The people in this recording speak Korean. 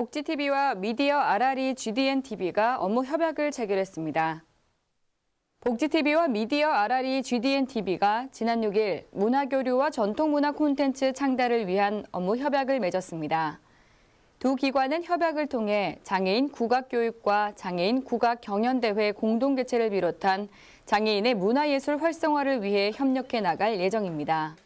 복지TV와 미디어 RRE GDNTV가 업무 협약을 체결했습니다. 복지TV와 미디어 RRE GDNTV가 지난 6일 문화교류와 전통문화 콘텐츠 창달을 위한 업무 협약을 맺었습니다. 두 기관은 협약을 통해 장애인 국악교육과 장애인 국악경연대회 공동개최를 비롯한 장애인의 문화예술 활성화를 위해 협력해 나갈 예정입니다.